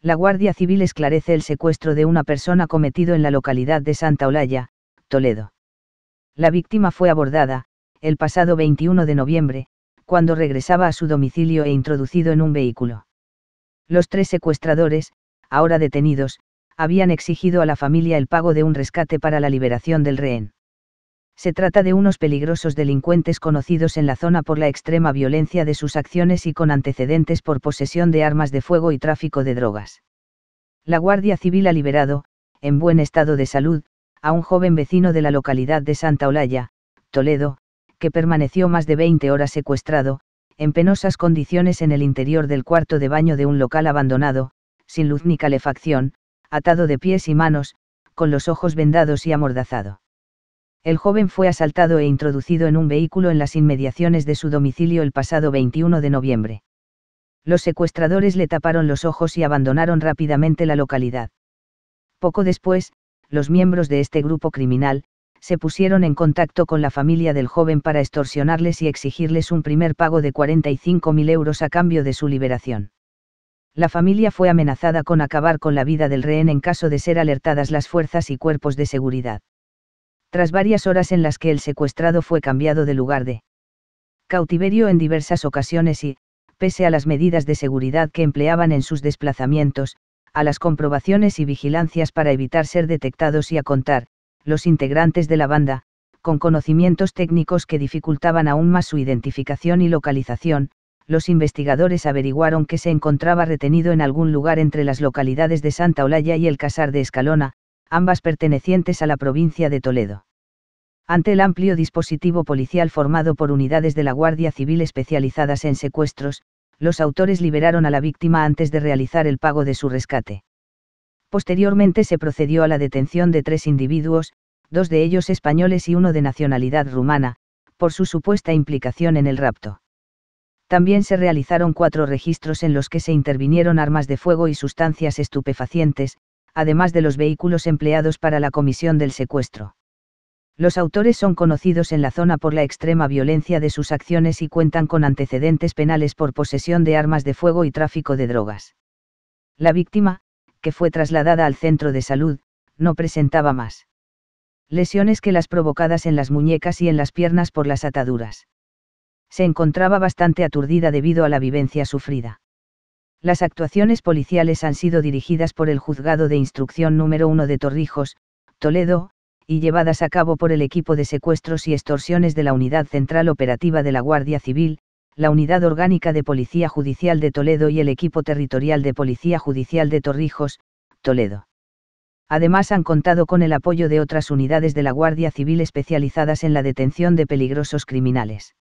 La Guardia Civil esclarece el secuestro de una persona cometido en la localidad de Santa Olalla, Toledo. La víctima fue abordada, el pasado 21 de noviembre, cuando regresaba a su domicilio e introducido en un vehículo. Los tres secuestradores, ahora detenidos, habían exigido a la familia el pago de un rescate para la liberación del rehén se trata de unos peligrosos delincuentes conocidos en la zona por la extrema violencia de sus acciones y con antecedentes por posesión de armas de fuego y tráfico de drogas. La Guardia Civil ha liberado, en buen estado de salud, a un joven vecino de la localidad de Santa Olalla, Toledo, que permaneció más de 20 horas secuestrado, en penosas condiciones en el interior del cuarto de baño de un local abandonado, sin luz ni calefacción, atado de pies y manos, con los ojos vendados y amordazado el joven fue asaltado e introducido en un vehículo en las inmediaciones de su domicilio el pasado 21 de noviembre. Los secuestradores le taparon los ojos y abandonaron rápidamente la localidad. Poco después, los miembros de este grupo criminal, se pusieron en contacto con la familia del joven para extorsionarles y exigirles un primer pago de 45.000 euros a cambio de su liberación. La familia fue amenazada con acabar con la vida del rehén en caso de ser alertadas las fuerzas y cuerpos de seguridad tras varias horas en las que el secuestrado fue cambiado de lugar de cautiverio en diversas ocasiones y, pese a las medidas de seguridad que empleaban en sus desplazamientos, a las comprobaciones y vigilancias para evitar ser detectados y a contar, los integrantes de la banda, con conocimientos técnicos que dificultaban aún más su identificación y localización, los investigadores averiguaron que se encontraba retenido en algún lugar entre las localidades de Santa Olalla y el Casar de Escalona, ambas pertenecientes a la provincia de Toledo. Ante el amplio dispositivo policial formado por unidades de la Guardia Civil especializadas en secuestros, los autores liberaron a la víctima antes de realizar el pago de su rescate. Posteriormente se procedió a la detención de tres individuos, dos de ellos españoles y uno de nacionalidad rumana, por su supuesta implicación en el rapto. También se realizaron cuatro registros en los que se intervinieron armas de fuego y sustancias estupefacientes, además de los vehículos empleados para la comisión del secuestro. Los autores son conocidos en la zona por la extrema violencia de sus acciones y cuentan con antecedentes penales por posesión de armas de fuego y tráfico de drogas. La víctima, que fue trasladada al centro de salud, no presentaba más lesiones que las provocadas en las muñecas y en las piernas por las ataduras. Se encontraba bastante aturdida debido a la vivencia sufrida. Las actuaciones policiales han sido dirigidas por el Juzgado de Instrucción número 1 de Torrijos, Toledo, y llevadas a cabo por el equipo de secuestros y extorsiones de la Unidad Central Operativa de la Guardia Civil, la Unidad Orgánica de Policía Judicial de Toledo y el equipo territorial de Policía Judicial de Torrijos, Toledo. Además han contado con el apoyo de otras unidades de la Guardia Civil especializadas en la detención de peligrosos criminales.